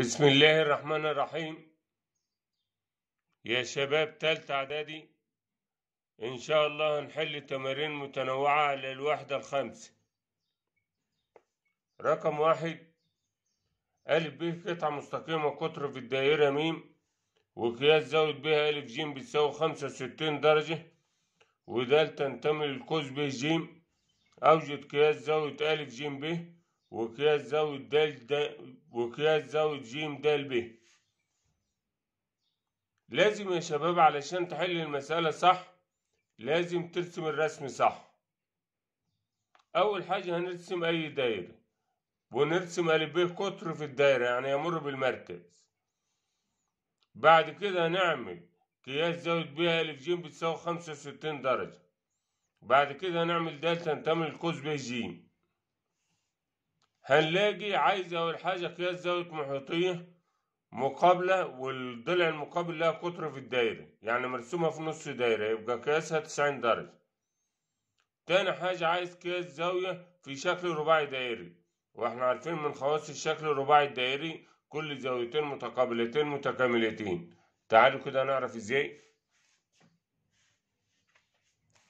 بسم الله الرحمن الرحيم يا شباب تالت اعدادي ان شاء الله هنحل تمارين متنوعة على الوحدة الخامسة رقم واحد ألف ب قطعة مستقيمة قطر في الدائرة م وقياس زاوية ب ألف ج بتساوي خمسة وستين درجة ودال تنتمي للقوس ب ج أوجد قياس زاوية ألف ج ب وقياس زاوية د وقياس زاوية ج د ب لازم يا شباب علشان تحل المسألة صح لازم ترسم الرسم صح أول حاجة هنرسم أي دايرة ونرسم أ ب قطر في الدايرة يعني يمر بالمركز بعد كده هنعمل قياس زاوية ب أ ج بتساوي خمسة وستين درجة بعد كده هنعمل دالتا تنتمي لقوس ب ج هنلاقي عايز أول حاجة قياس زاوية محيطية مقابلة والضلع المقابل لها قطر في الدايرة يعني مرسومه في نص دايرة يبقى قياسها تسعين درجة تاني حاجة عايز قياس زاوية في شكل رباعي دائري واحنا عارفين من خواص الشكل الرباعي الدائري كل زاويتين متقابلتين متكاملتين تعالوا كده نعرف ازاي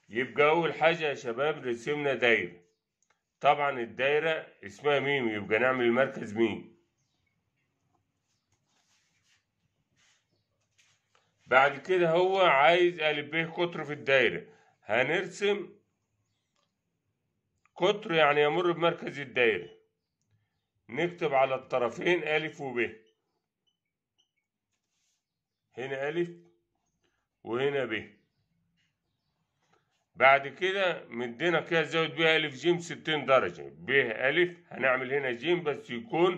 يبقى اول حاجة يا شباب رسمنا دايرة طبعا الدايرة اسمها ميم يبقى نعمل المركز ميم بعد كده هو عايز ألف ب قطر في الدايرة هنرسم قطر يعني يمر بمركز الدايرة نكتب على الطرفين ألف وب هنا ألف وهنا ب بعد كده مدينا كده زود بيها ألف جيم ستين درجة ب ألف هنعمل هنا جيم بس يكون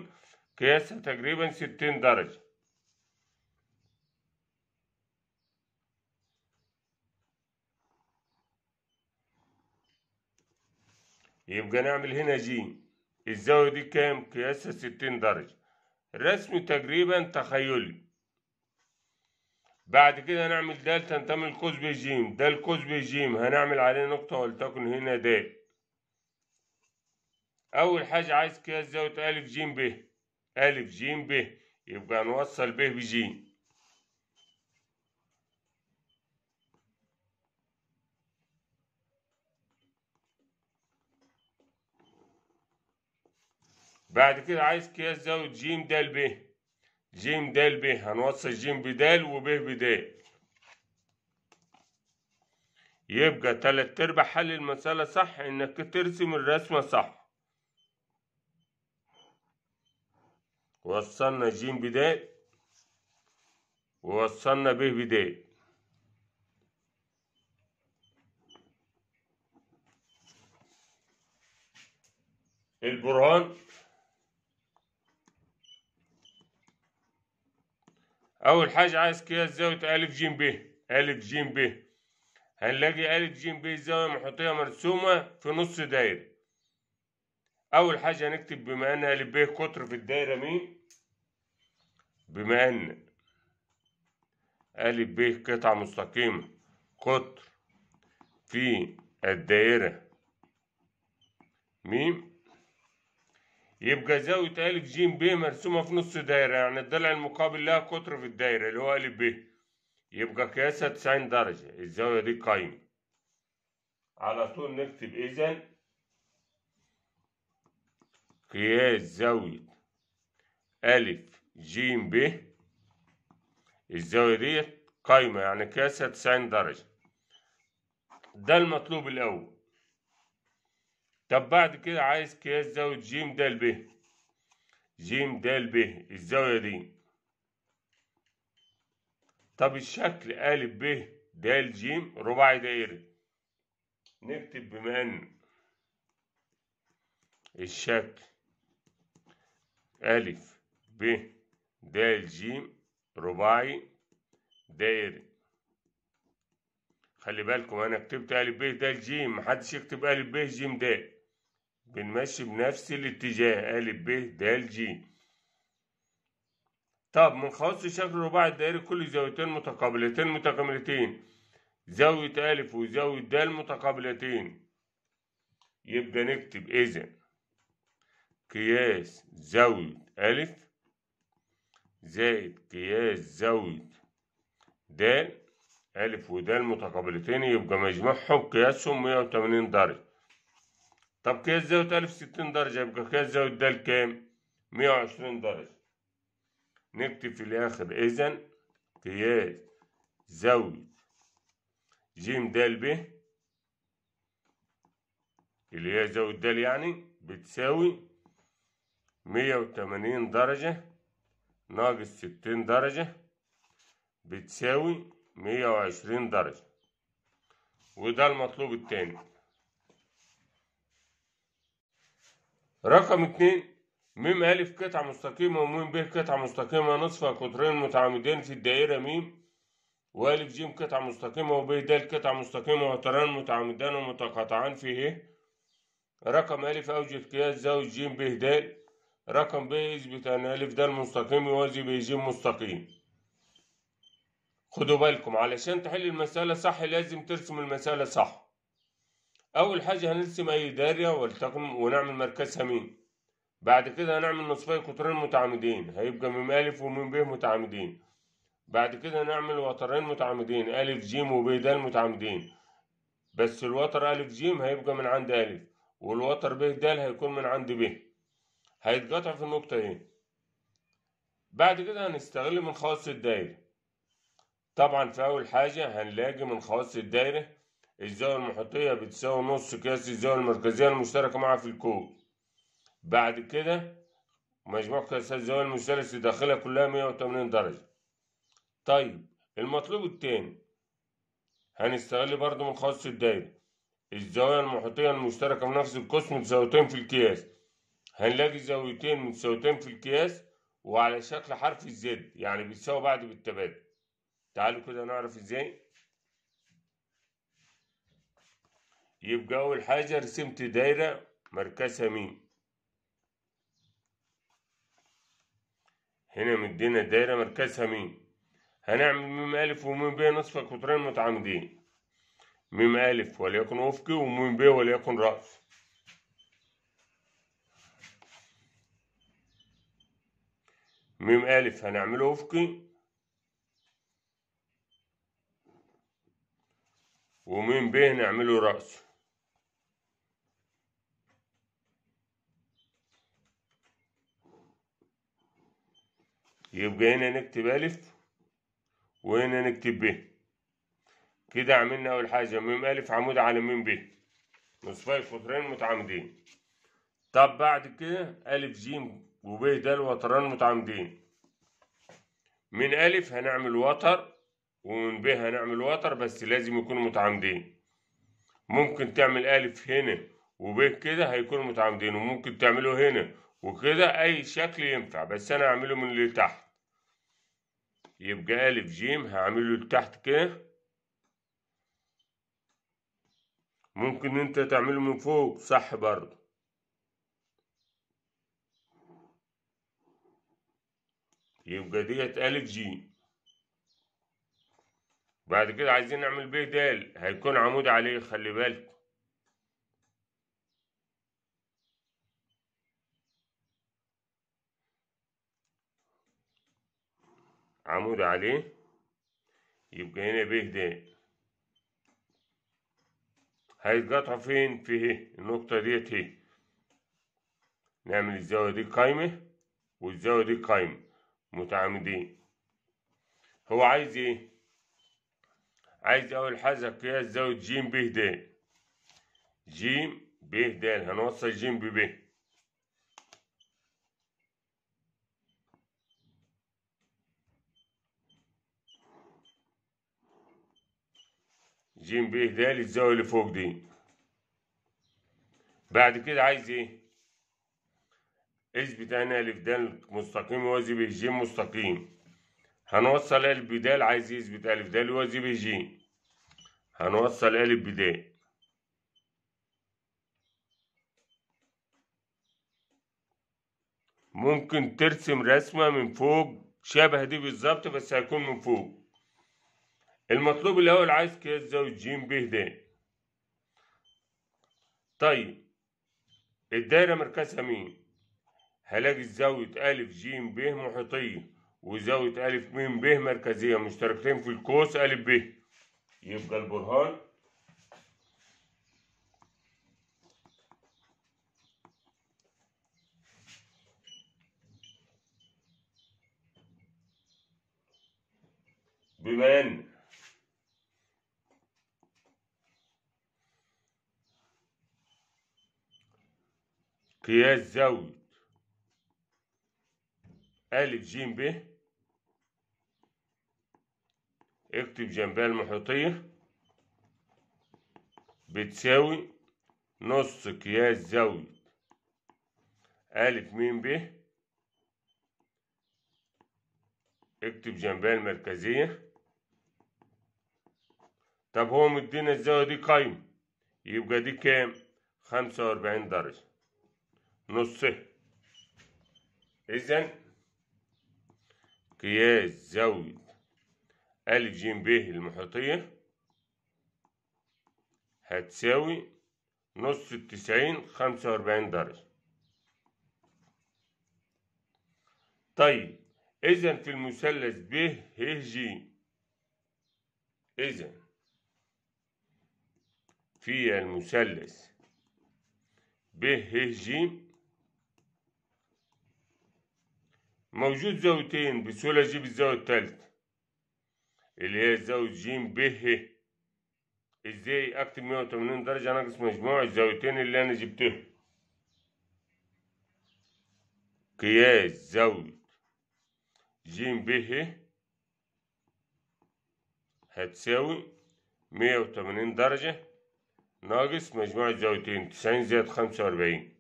قياسها تقريبا ستين درجة يبقى نعمل هنا جيم الزاوية دي كام؟ قياسها ستين درجة رسم تقريبا تخيلي بعد كده هنعمل د تنتمي لقوس ج د القوس ج هنعمل عليه نقطة ولتكن هنا د أول حاجة عايز كده زاوية أ ج ب أ ج ب يبقى هنوصل ب بج بعد كده عايز قياس زاوية ج د ب ج د ب هنوصل ج بدال وب بدال يبقى تلات ارباع حل المسألة صح انك ترسم الرسمة صح وصلنا ج بدال ووصلنا ب بدال البرهان أول حاجة عايز قياس زاوية أ ج ب أ ج ب هنلاقي أ ج ب زاوية محطية مرسومة في نص دايرة أول حاجة هنكتب بما أن أ ب قطر في الدايرة مين بما أن أ ب قطعة مستقيمة قطر في الدائرة ميم يبقى زاوية ألف ج ب مرسومة في نص دايرة يعني الضلع المقابل لها قطر في الدايرة اللي هو ألف ب يبقى قياسها تسعين درجة الزاوية دي قايمة على طول نكتب إذا قياس زاوية ألف ج ب الزاوية ديت قايمة يعني قياسها تسعين درجة ده المطلوب الأول طب بعد كده عايز قياس زاوية ج د ب ج د ب الزاوية دي طب الشكل أ ب د ج رباعي دائري نكتب بما إن الشكل أ ب د ج رباعي دائري خلي بالكم أنا كتبت أ ب د ج محدش يكتب أ ب ج د بنمشي بنفس الاتجاه ا ب د ج طب من خواص الشكل الرباعي الدائري كل زاويتين متقابلتين متكاملتين زاوية أ وزاوية د متقابلتين يبقى نكتب إذا قياس زاوية أ زائد قياس زاوية د أ ود متقابلتين يبقى مجموعهم قياسهم 180 درجة طب كيف زاوية ألف ستين درجة يبقى كيف زاوية د كام؟ مية وعشرين درجة نكتب في الآخر إذن قياس زاوية ج د ب اللي هي زاوية د يعني بتساوي مية وتمانين درجة ناقص ستين درجة بتساوي مية وعشرين درجة وده المطلوب التاني رقم اتنين م أ قطعة مستقيمة وم ب قطعة مستقيمة نصف قطرين متعامدين في الدائرة م و ج قطعة مستقيمة وب د قطعة مستقيمة وتران متعامدان ومتقاطعان في ه رقم أ أوجد قياس زاوية ج ب د رقم ب يثبت أن أ د مستقيم يوازي ب ج مستقيم خدوا بالكم علشان تحل المسألة صح لازم ترسم المسألة صح أول حاجة هنرسم أي دارية والتقم ونعمل مركزها مين بعد كده هنعمل نصفي قطرين متعامدين هيبقى ميم ألف وميم ب متعامدين بعد كده هنعمل وترين متعامدين ألف و وب د متعامدين بس الوتر ألف ج هيبقى من عند ألف والوتر ب د هيكون من عند ب هيتقطع في النقطة ايه بعد كده هنستغل من خواص الدايرة طبعا في أول حاجة هنلاقي من خواص الدايرة الزاوية المحيطية بتساوي نص قياس الزاوية المركزية المشتركة معها في الكوب بعد كده مجموع قياسات الزاوية المثلث داخلها كلها مية وتمانين درجة طيب المطلوب التاني هنستغل برضو من خاص الدايرة الزاوية المحيطية المشتركة في نفس القسم بزاويتين في الكياس هنلاقي زاويتين متساويتين في الكياس وعلى شكل حرف الزد يعني بيتساوي بعد بالتبادل تعالوا كده نعرف ازاي يبقى أول حاجة رسمت دايرة مركزها مين هنا مدينا دايرة مركزها مين هنعمل ميم أ وميم ب نصف قطرين متعامدين ميم أ وليكن أفقي وميم ب وليكن رأس ميم أ هنعمله أفقي وميم ب هنعمله رأسه يبقى هنا نكتب ألف وهنا نكتب ب كده عملنا أول حاجة ميم ألف عمود على ميم ب نصفي قطرين متعامدين طب بعد كده ألف جيم وب ده الوتران متعامدين من ألف هنعمل وتر ومن ب هنعمل وتر بس لازم يكونوا متعامدين ممكن تعمل ألف هنا وب كده هيكونوا متعامدين وممكن تعمله هنا وكده أي شكل ينفع بس أنا هعمله من اللي تحت يبقى ألف جيم هعمله لتحت كده ممكن أنت تعمله من فوق صح برضو يبقى ديت ألف جيم بعد كده عايزين نعمل ب د هيكون عمود عليه خلي بالك عمود عليه يبقى هنا ب د هيتقطع فين في هي النقطة ديت هي نعمل الزاوية دي قايمة والزاوية دي قايمة متعامدين هو عايز ايه عايز اول حاجة قياس زاوية ج يعني ب د ج ب د هنوصل ج ب ب ج ب د الزاويه اللي فوق دي بعد كده عايز ايه اثبت انا الف د مستقيم يوازي به ج مستقيم هنوصل الف د عايز يثبت الف د يوازي به ج هنوصل الف د ممكن ترسم رسمة من فوق شبه دي بالظبط بس هيكون من فوق المطلوب الأول عايز كي تزود ج ب د طيب الدايرة مركزها مين؟ هلاقي زاوية أ ج ب محيطية وزاوية أ م ب مركزية مشتركتين في القوس أ ب يبقى البرهان بما أن قياس زاوية ألف جيم ب اكتب جنبها المحيطية بتساوي نص قياس زاوية ألف ميم ب اكتب جنبها المركزية طب هو مدينا الزاوية دي قايمة يبقى دي كام؟ خمسة وأربعين درجة نصه إذا قياس زاوية أ ج ب المحيطية هتساوي نص التسعين خمسة وأربعين درجة طيب إذا في المثلث ب ه ايه ج إذا في المثلث ب ه ج موجود زاويتين بسهولة أجيب الزاوية التالتة اللي هي زاوية ج ب ه ازاي اكتب 180 درجة ناقص مجموع الزاويتين اللي انا جبتهم قياس زاوية ج ب ه هتساوي 180 درجة ناقص مجموع الزاويتين 90 زائد 45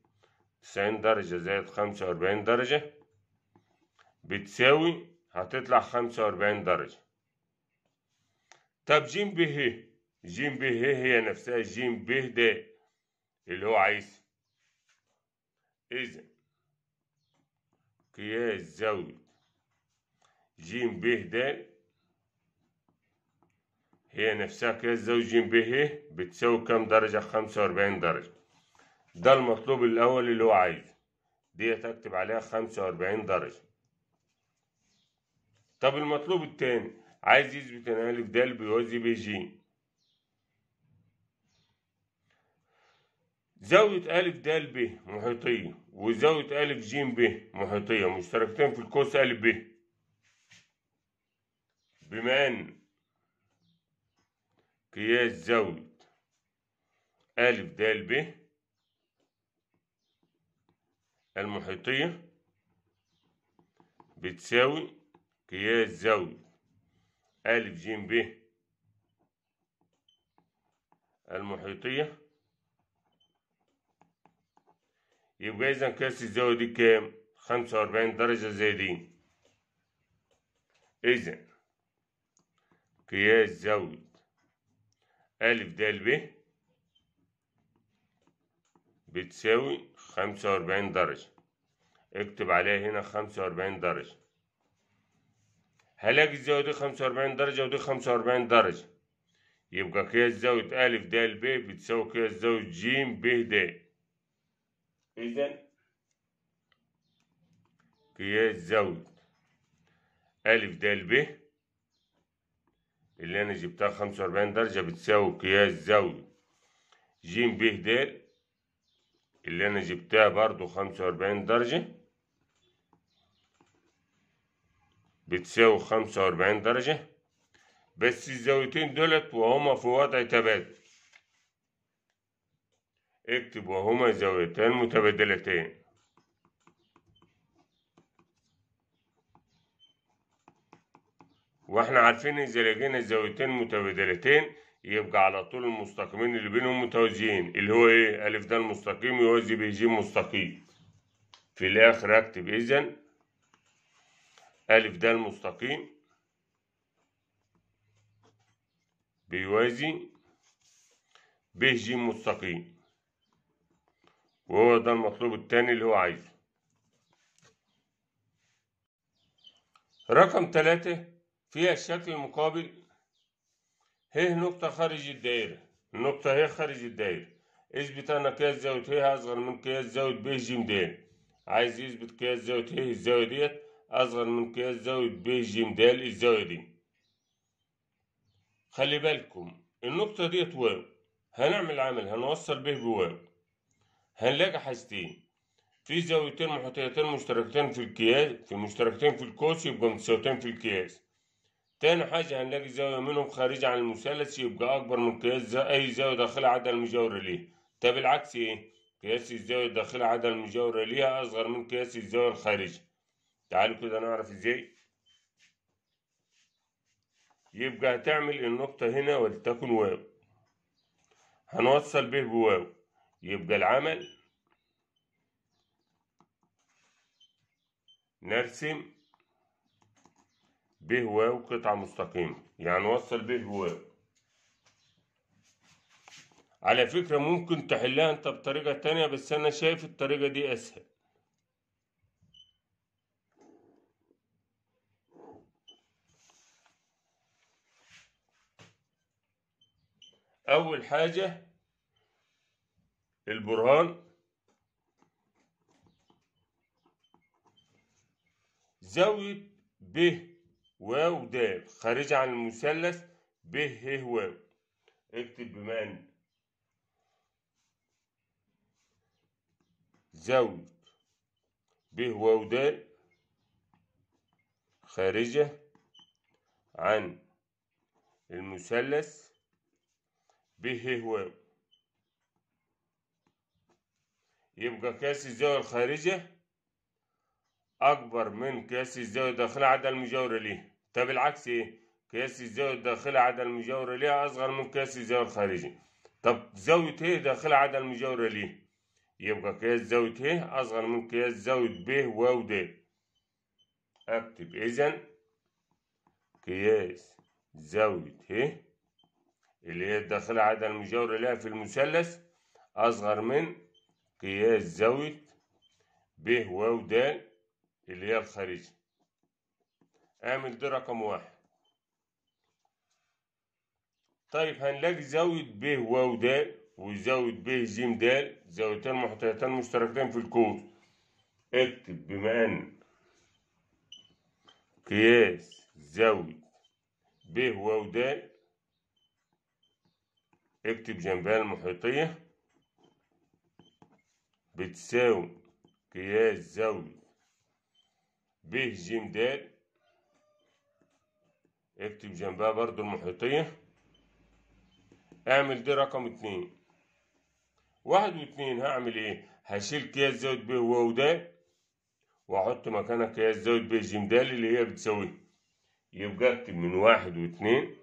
90 درجة زائد 45 درجة بتساوي هتطلع خمسة وأربعين درجة طب جيم ب ه جيم ب ه هي نفسها جيم ب د اللي هو عايز إذا قياس زاوية جيم ب د هي نفسها قياس زاوية جيم ب ه بتساوي كام درجة خمسة وأربعين درجة ده المطلوب الأول اللي هو عايزه ديت أكتب عليها خمسة وأربعين درجة طب المطلوب التاني عايز يثبت ان ا د بيوازي ب ج زاوية ا د ب محيطية وزاوية ا ج ب محيطية مشتركتين في القوس ا ب بما أن قياس زاوية ا د ب المحيطية بتساوي قياس زاوية ألف ج ب المحيطية يبقى إذا قياس الزاوية دي كام؟ خمسة وأربعين درجة زي دي إذا قياس زاوية ألف د ب بتساوي خمسة وأربعين درجة اكتب عليها هنا خمسة وأربعين درجة هلاك الزاوية دي خمسة وأربعين درجة ودي خمسة وأربعين درجة يبقى قياس زاوية أ د ب بتساوي قياس زاوية ج ب د إذا قياس زاوية أ د ب اللي أنا جبتها خمسة وأربعين درجة بتساوي قياس زاوية ج ب د اللي أنا جبتها برضو خمسة وأربعين درجة بتساوي خمسة وأربعين درجة بس الزاويتين دولت وهما في وضع تبادل اكتب وهما زاويتان متبادلتين واحنا عارفين اذا لقينا زاويتين متبادلتين يبقى على طول المستقيمين اللي بينهم متوازيين اللي هو ايه ا ده المستقيم يوازي ب ج مستقيم في الاخر اكتب اذا ألف د مستقيم بيوازي ب ج مستقيم وهو ده المطلوب التاني اللي هو عايزه رقم تلاتة فيها الشكل المقابل ه نقطة خارج الدائرة النقطة هي خارج الدائرة اثبت أن قياس زاوية ه أصغر من قياس زاوية ب ج د عايز يثبت قياس زاوية ه الزاوية ديت أصغر من قياس زاوية ب ج د الزاوية دي خلي بالكم النقطة ديت واو هنعمل عمل هنوصل به بواو هنلاقي حاجتين في زاويتين محيطيتين مشتركتين في الكياس في مشتركتين في القوس يبقى متساويتين في الكياس تاني حاجة هنلاقي زاوية منهم خارجة عن المثلث يبقى أكبر من قياس أي زاوية داخلة عدا المجاورة ليه طب العكس إيه؟ قياس الزاوية الداخلة عدا المجاورة ليها أصغر من قياس الزاوية الخارجية تعالوا كده نعرف ازاي يبقى هتعمل النقطة هنا ولتكن واو هنوصل به بواو يبقى العمل نرسم به واو قطعة مستقيمة يعني وصل به بواو على فكرة ممكن تحلها انت بطريقة تانية بس انا شايف الطريقة دي اسهل أول حاجة البرهان زاوية ب واو د خارجة عن المثلث ب ه واو اكتب بمعنى زاوية ب واو د خارجة عن المثلث هو يبقى كاس الزاوية الخارجية أكبر من كاس الزاوية الداخلية عدا المجاورة ليه طب العكس إيه قياس الزاوية الداخلية عدا المجاورة ليها أصغر من قياس الزاوية الخارجية طب زاوية ه إيه داخلة عدا المجاورة ليه يبقى قياس زاوية ه إيه أصغر من قياس زاوية ب و د أكتب إذن قياس زاوية ه إيه اللي هي الداخلة عادة المجاورة لها في المثلث أصغر من قياس زاوية ب واو د اللي هي الخارجي اعمل دي رقم واحد طيب هنلاقي زاوية ب واو د وزاوية ب ج د زاويتين محتويتان مشتركتين في الكور اكتب بما أن قياس زاوية ب واو د اكتب جنبها المحيطية بتساوي قياس زاوية ب ج د اكتب جنبها برضو المحيطية اعمل دي رقم اتنين واحد واتنين هعمل ايه هشيل قياس زاوية ب و د واحط مكانها قياس زاوية ب ج د اللي هي بتساوي يبقى اكتب من واحد واتنين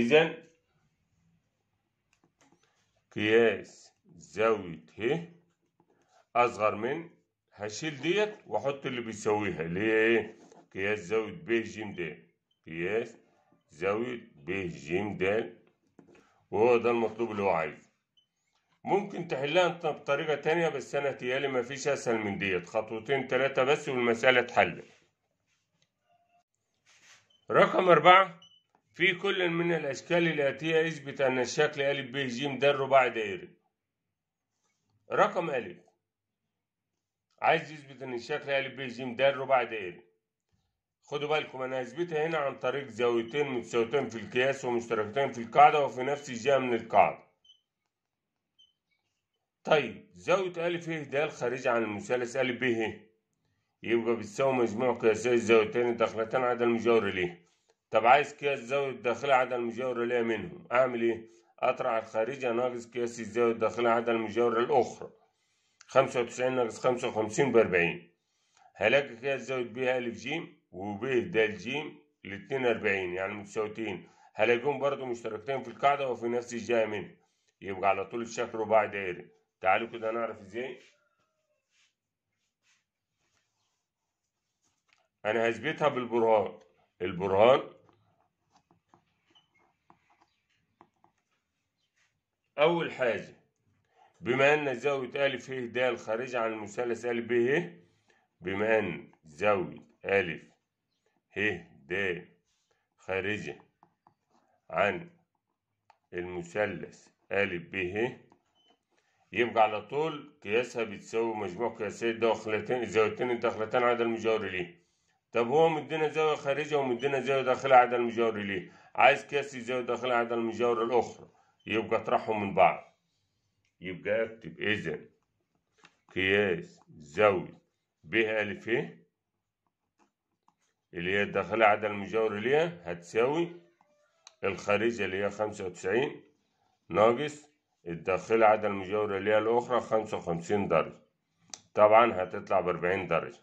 إذن قياس زاوية ه أصغر من هشيل ديت وأحط اللي بيساويها اللي هي إيه؟ قياس زاوية ب ج د قياس زاوية ب ج د وهو ده المطلوب اللي هو عايزه ممكن تحلها انت بطريقة تانية بس أنا تيالي مفيش أسهل من ديت خطوتين تلاتة بس والمسألة اتحلت رقم أربعة في كل من الأشكال الآتية يثبت أن الشكل أ ب ج ده الرباعي دائري رقم أ عايز يثبت أن الشكل أ ب ج ده الرباعي دائري خدوا بالكم أنا هثبتها هنا عن طريق زاويتين متساويتين في القياس ومشتركتين في القاعدة وفي نفس الجهة من القاعدة طيب زاوية أ ه ده خارجة عن المثلث أ ب ه يبقى بتساوي مجموع قياسي الزاويتين الداخلتين عدد المجاور ليه طب عايز قياس الزاويه الداخلية عدد المجاورة ليا منهم أعمل إيه؟ أطرح الخارجية ناقص قياس الزاوية الداخلية عدد المجاورة الأخرى خمسة وتسعين ناقص خمسة وخمسين بأربعين هلاقي قياس زاوية ب ا ج و ب د ج الاتنين أربعين يعني متساويتين هلاقيهم برضه مشتركتين في القاعدة وفي نفس الجهة منها يبقى على طول الشكل رباعي دائري تعالوا كده نعرف ازاي أنا هثبتها بالبرهان البرهان أول حاجة بما أن زاوية أ ه د خارجة عن المثلث أ ب ه بما أن زاوية أ ه د خارجة عن المثلث أ ب ه يبقى على طول قياسها بتساوي مجموع قياسية داخلتين زاويتين الداخلتين عدد المجاور ليه طب هو مدينا زاوية خارجة ومدينا زاوية داخلة عدد المجاور ليه عايز قياس الزاوية الداخلة عدد المجاور الأخرى يبقى اطرحهم من بعض يبقى اكتب اذا قياس زاوية ب ألف إيه اللي هي الداخلة عدد المجاور ليها هتساوي الخارجة اللي هي خمسة وتسعين ناقص الداخلة عدد المجاور ليها الأخرى خمسة وخمسين درجة طبعا هتطلع بأربعين درجة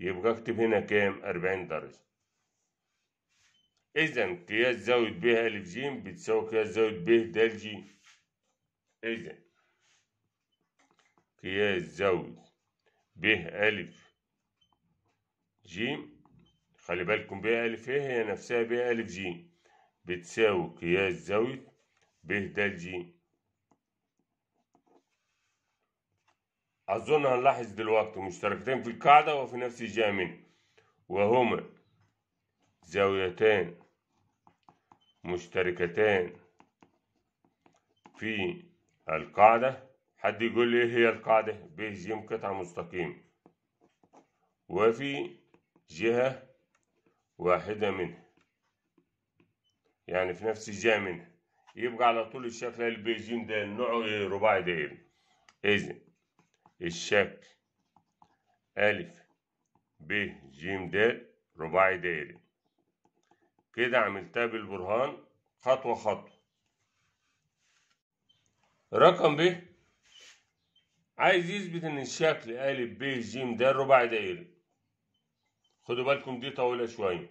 يبقى اكتب هنا كام أربعين درجة إذا قياس زاوية ب أ ج بتساوي قياس زاوية ب د ج إذا قياس زاوية ب أ ج خلي بالكم ب أ إيه هي نفسها ب أ ج بتساوي قياس زاوية ب د ج أظن هنلاحظ دلوقتي مشتركتين في القاعدة وفي نفس الجامعة وهما زاويتان مشتركتان في القاعدة حد يقول لي ايه هي القاعدة ب ج قطعة مستقيمة وفي جهة واحدة منها يعني في نفس الجهة منها يبقى على طول الشكل البي ج ده نوعه إيه؟ رباعي ده إيه؟ إذن الشكل أ ب ج د رباعي دائري كده عملتها بالبرهان خطوة خطوة رقم ب عايز يثبت ان الشكل ا ب ج ده ربع دائري خدوا بالكم دي طويلة شوية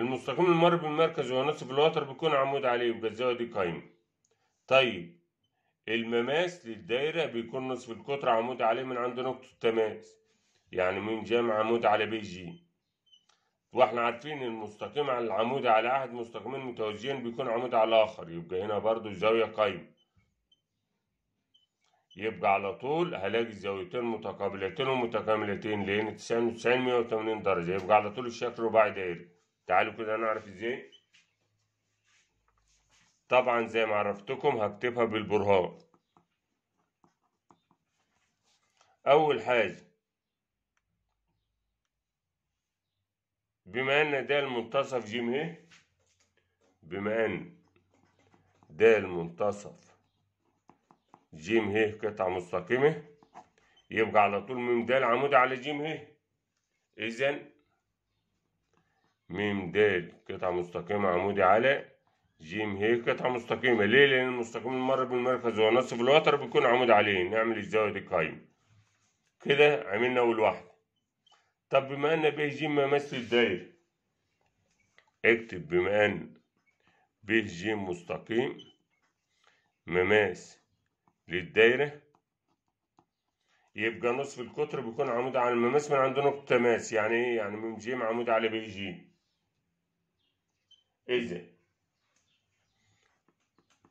المستقيم المر بالمركز ونصف الوتر بيكون عمود عليه يبقى الزاوية دي قايمة طيب المماس للدايرة بيكون نصف القطر عمود عليه من عند نقطة التماس يعني من جام عمود على ب ج واحنا عارفين المستقيم على العمود على احد مستقيمين متوازيين بيكون عمود على الاخر يبقى هنا برضو الزاوية قايمة يبقى على طول هلاقي الزاويتين متقابلتين ومتكاملتين لان 90 180 درجة يبقى على طول الشكل رباعي دائري تعالوا كده نعرف ازاي طبعا زي ما عرفتكم هكتبها بالبرهان اول حاجة بما ان د المنتصف ج ايه بما ان د المنتصف ج ه إيه؟ قطعة مستقيمة يبقى على طول م د عمود على ج ه إيه؟ إذا م د قطعة مستقيمة عمودي على ج ه إيه؟ قطعة مستقيمة ليه؟ لأن المستقيم المر بالمركز ونصف الوتر بيكون عمود عليه نعمل الزاوية دي قايمة كده عملنا أول واحدة طب بما ان ب ج ممثل الداير اكتب بما ان ب ج مستقيم مماس للدايرة يبقى نصف القطر بيكون عمود على المماس من عند نقطة تماس يعني ايه يعني م ج عمود على بي ج إذا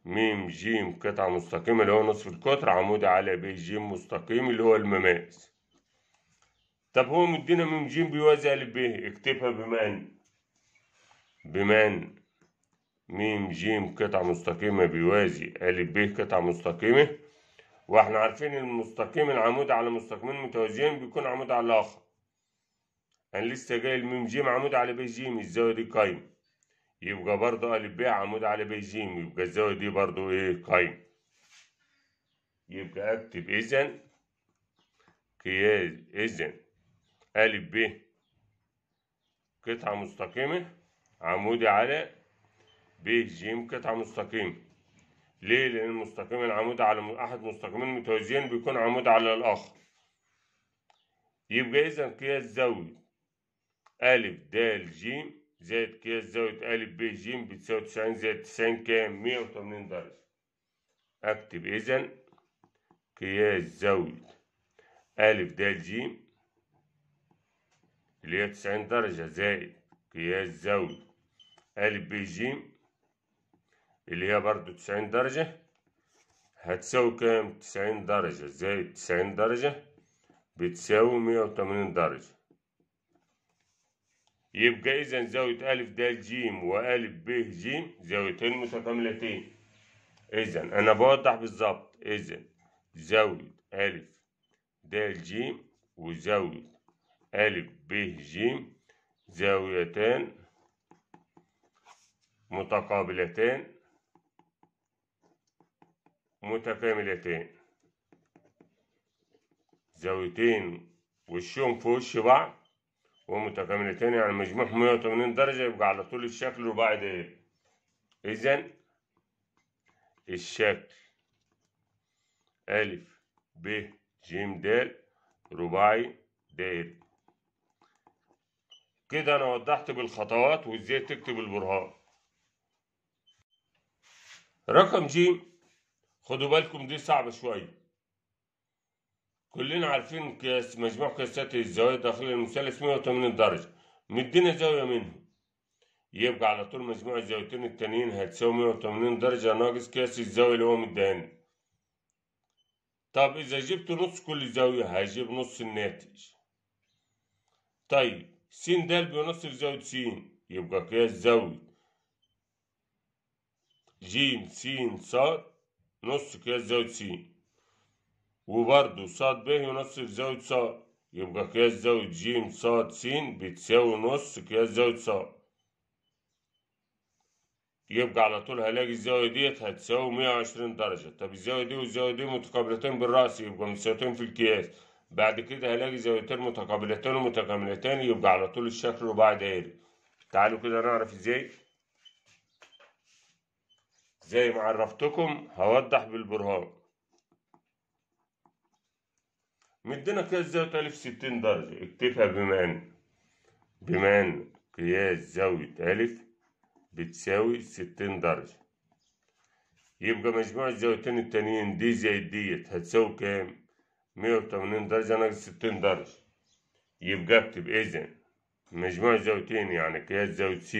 م ج قطعة مستقيمة اللي هو نصف القطر عمود على بي ج مستقيم اللي هو المماس طب هو مدينا ميم جيم بيوازي ألف ب اكتبها بمان بمان ميم جيم قطعة مستقيمة بيوازي ألف ب قطعة مستقيمة واحنا عارفين المستقيم العمود على مستقيمين متوازيين بيكون عمود على الآخر أنا لسه جاي الميم جيم عمود على ب جيم الزاوية دي قايمة يبقى برضه ألف ب عمود على ب جيم يبقى الزاوية دي برضه إيه قايمة يبقى أكتب إذا قياس إذا أ ب قطعة مستقيمة عمودي على ب ج قطعة مستقيمة ليه؟ لأن المستقيم العمود على أحد مستقيمين متوازيين بيكون عمود على الآخر يبقى إذا قياس زاوية أ د ج زائد قياس زاوية أ ب ج بتساوي 90 زائد 90 كام؟ 180 درجة أكتب إذا قياس زاوية أ د ج اللي هي تسعين درجة زائد قياس زاوية ا ب ج اللي هي برضو تسعين درجة هتساوي كام تسعين درجة زائد تسعين درجة بتساوي مية وتمانين درجة يبقى إذا زاوية أ د ج أ ب ج زاويتين متكاملتين إذا أنا بوضح بالظبط إذا زاوية أ د ج وزاوية أ ب ج زاويتان متقابلتان متكاملتان زاويتين وشهم في وش بعض ومتكاملتان يعني مجموعهم 180 درجة يبقى على طول الشكل رباعي داير إذا الشكل أ ب ج د رباعي دائري كده انا وضحت بالخطوات وازاي تكتب البرهان رقم ج خدوا بالكم دي صعبة شوية كلنا عارفين قياس مجموع قياسات الزوايا داخل المثلث 180 درجة مدينا زاوية منهم يبقى على طول مجموع الزاويتين التانيين هتساوي 180 درجة ناقص قياس الزاوية اللي هو مديهالنا طب إذا جبت نص كل زاوية هجيب نص الناتج طيب س د بنصف زاوية س يبقى قياس زاوية ج س ص نص قياس زاوية س وبرده ص ب ينصف زاوية ص يبقى قياس زاوية ج ص س بتساوي نص قياس زاوية ص يبقى على طول هلاقي الزاوية ديت هتساوي مية وعشرين درجة طب الزاوية دي والزاوية دي متقابلتين بالرأس يبقى مساويتين في القياس بعد كده هلاقي زاويتين متقابلتين ومتكاملتين يبقى على طول الشكل رباعي دائري تعالوا كده نعرف ازاي زي ما عرفتكم هوضح بالبرهان مدينا قياس زاوية ألف ستين درجة اكتبها بما إن بما إن قياس زاوية ألف بتساوي ستين درجة يبقى مجموع الزاويتين التانيين دي زائد ديت هتساوي كام؟ مية درجة ناقص ستين درجة يبقى اكتب إذا مجموع زاويتين يعني قياس زاوية س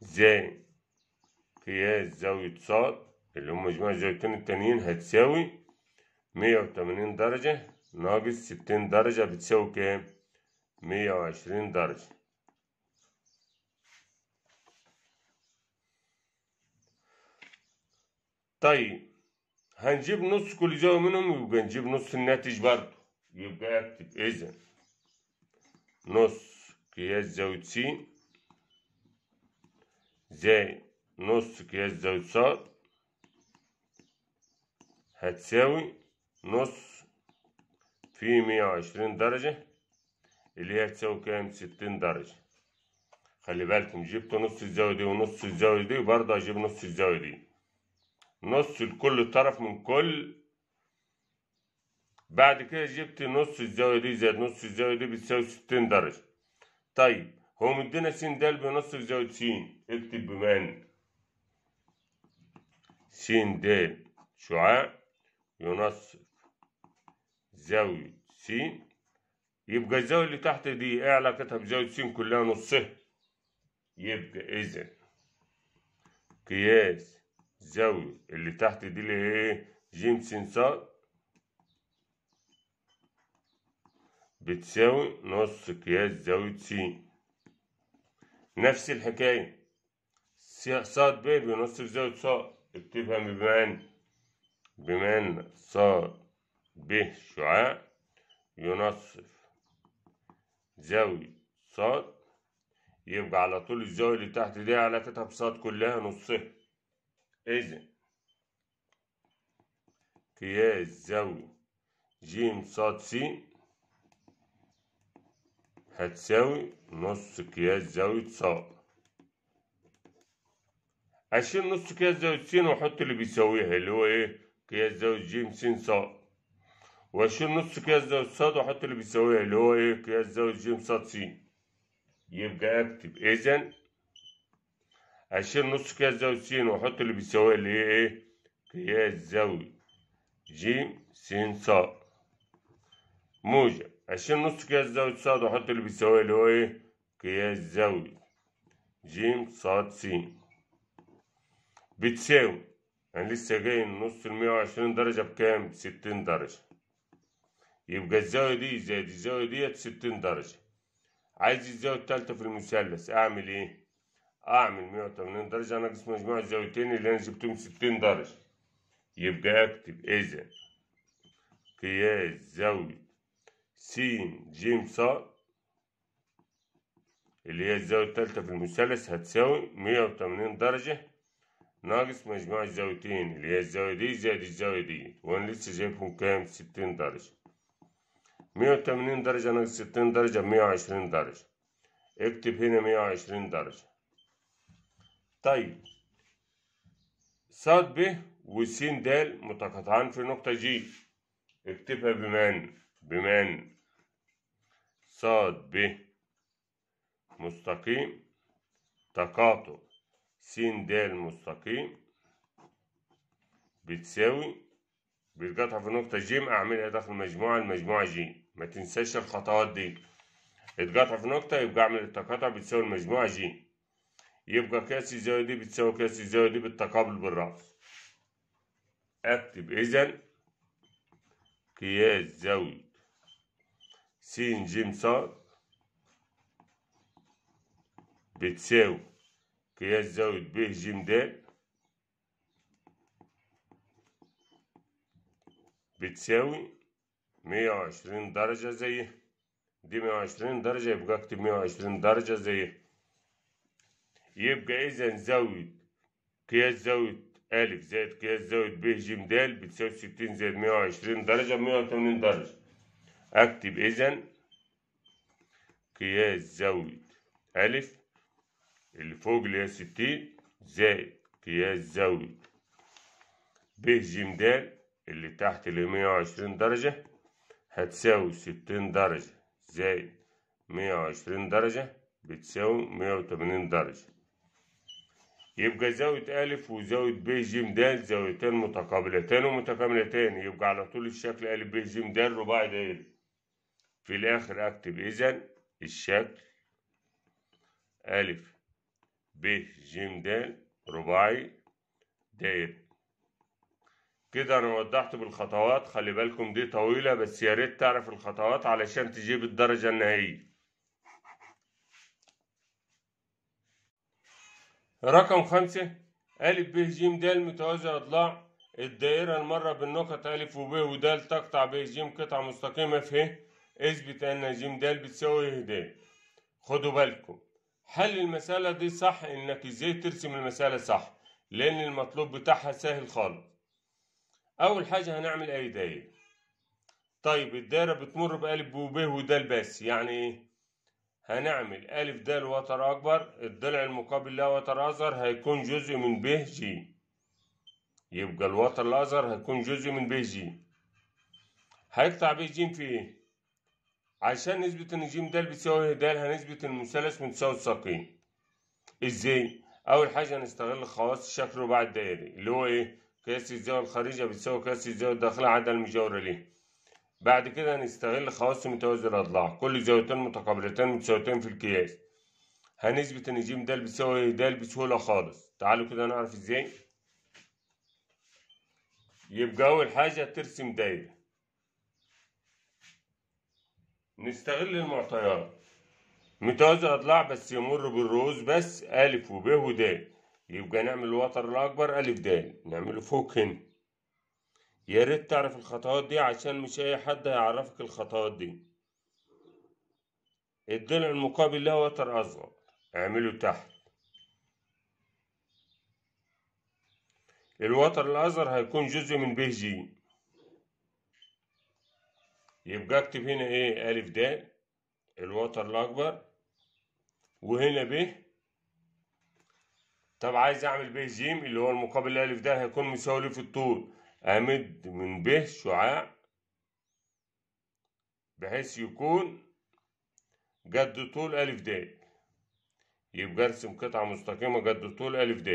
زائد قياس زاوية ص اللي هم مجموع الزاويتين التانيين هتساوي مية وتمانين درجة ناقص ستين درجة بتساوي كام؟ مية وعشرين درجة طيب هنجيب نص كل جوة منهم يبقى نجيب نص الناتج برضه يبقى اكتب اذا نص قياس زاوية س زائد نص قياس زاوية ص هتساوي نص في مية وعشرين درجة اللي هي هتساوي كام ستين درجة خلي بالكم جبت نص الزاوية دي ونص الزاوية دي برضه هجيب نص الزاوية دي نص لكل طرف من كل بعد كده جبت نص الزاوية دي زائد نص الزاوية دي بتساوي ستين درجة طيب هو مدينا س د بنص زاوية س اكتب بمعنى س د شعاع ينصف زاوية س يبقى الزاوية اللي تحت دي اعلى ايه كتها بزاوية س كلها نصها يبقى إذا قياس زاوية اللي تحت دي اللي هي جيم سنسار بتساوي نص قياس زاوية س نفس الحكاية ص ب بنص زاوية ص بتفهم بما ان بما ان ب شعاع ينصف زاوية ص يبقى على طول الزاوية اللي تحت دي على بص كلها نصها إذا قياس زاوية ج صاد س هتساوي نص قياس زاوية ص أشيل نص قياس زاوية س وأحط اللي بيساويها اللي هو إيه قياس زاوية ج س ص وأشيل نص قياس زاوية ص وأحط اللي بيساويها اللي هو إيه قياس زاوية ج ص س يبقى أكتب إذا هشيل نص كياس زاوية س وأحط اللي بيساوي اللي هي إيه كياس زاوية ج س ص موجب هشيل نص كياس زاوية ص وأحط اللي بيساوي اللي هو إيه قياس زاوية ج ص س بتساوي أنا لسه جاي نص المية وعشرين درجة بكام؟ بستين درجة يبقى الزاوية دي زائد الزاوية ديت ستين درجة عايز الزاوية التالتة في المثلث أعمل إيه؟ اعمل 180 درجة ناقص مجموع الزاويتين اللي انا جبتهم 60 درجة يبقى اكتب اذا قياس زاوية س ج ص اللي هي الزاوية التالتة في المثلث هتساوي 180 درجة ناقص مجموع الزاويتين اللي هي الزاوية دي زائد الزاوية دي وانا لسه جايبهم كام 60 درجة 180 درجة ناقص 60 درجة مية وعشرين درجة اكتب هنا مية وعشرين درجة طيب ص ب و س د متقاطعان في نقطة ج اكتبها بمن بمن ص ب مستقيم تقاطع س د مستقيم بتساوي بيتقطع في نقطة ج أعملها داخل مجموعة المجموعة ج ما تنساش الخطوات دي اتقطع في نقطة يبقى أعمل التقاطع بتساوي المجموعة ج يبقى كاسي زاوية دي بتساوي كاسي زاوية دي بالتقابل بالرأس أكتب إذا قياس زاوية س ج ص بتساوي قياس زاوية ب ج د بتساوي مية وعشرين درجة زي دي مية وعشرين درجة يبقى أكتب مية وعشرين درجة زي يبقى إذا نزود قياس زاوية ألف زائد قياس زاوية ب ج د بتساوي ستين زائد مية وعشرين درجة مية وتمانين درجة أكتب إذا قياس زاوية ألف اللي فوق اللي هي ستين زائد قياس زاوية ب ج د اللي تحت اللي مية وعشرين درجة هتساوي ستين درجة زائد مية وعشرين درجة بتساوي مية وتمانين درجة يبقى زاوية ألف وزاوية ب ج د زاويتان متقابلتان ومتكاملتان يبقى على طول الشكل أ ب ج د رباعي دايري في الآخر أكتب إذا الشكل أ ب ج د رباعي دايري كده أنا وضحت بالخطوات خلي بالكم دي طويلة بس يا ريت تعرف الخطوات علشان تجيب الدرجة النهائية رقم خمسة أ ب ج د متوازي أضلاع الدائرة المرة بالنقط أ وب ود تقطع ب ج قطعة مستقيمة في ه اثبت أن ج د بتساوي ه د خدوا بالكم حل المسألة دي صح إنك إزاي ترسم المسألة صح لأن المطلوب بتاعها سهل خالص أول حاجة هنعمل أي دايرة طيب الدايرة بتمر بألف وب د بس يعني إيه هنعمل ألف د وتر أكبر الضلع المقابل لها وتر أصغر هيكون جزء من ب ج يبقى الوتر الأصغر هيكون جزء من ب ج هيقطع ب ج في إيه؟ عشان نثبت إن ج د بتساوي إيه؟ د هنثبت المثلث متساوي الساقين إزاي؟ أول حاجة هنستغل خواص الشكل الرباعي الدائري اللي هو إيه؟ قياس الزاوية الخارجية بتساوي قياس الزاوية الداخلية عدد المجاورة ليه بعد كده هنستغل خواص متوازي الأضلاع كل زاويتين متقابلتين متساويتين في القياس هنثبت إن ج د بتساوي د بسهولة خالص تعالوا كده نعرف إزاي يبقى أول حاجة ترسم دايرة نستغل المعطيات متوازي الأضلاع بس يمر بالرؤوس بس أ و ب و د يبقى نعمل الوتر الأكبر أ د نعمله فوق هنا يا ريت تعرف الخطوات دي عشان مش أي حد هيعرفك الخطوات دي الضلع المقابل له وتر أصغر اعمله تحت الوتر الأصغر هيكون جزء من ب ج يبقى اكتب هنا ايه ا د الوتر الأكبر وهنا ب طب عايز اعمل ب ج اللي هو المقابل ل ده هيكون مساوي في الطول أمد من به شعاع بحيث يكون جد طول ألف د يبقى ارسم قطعة مستقيمة جد طول ألف د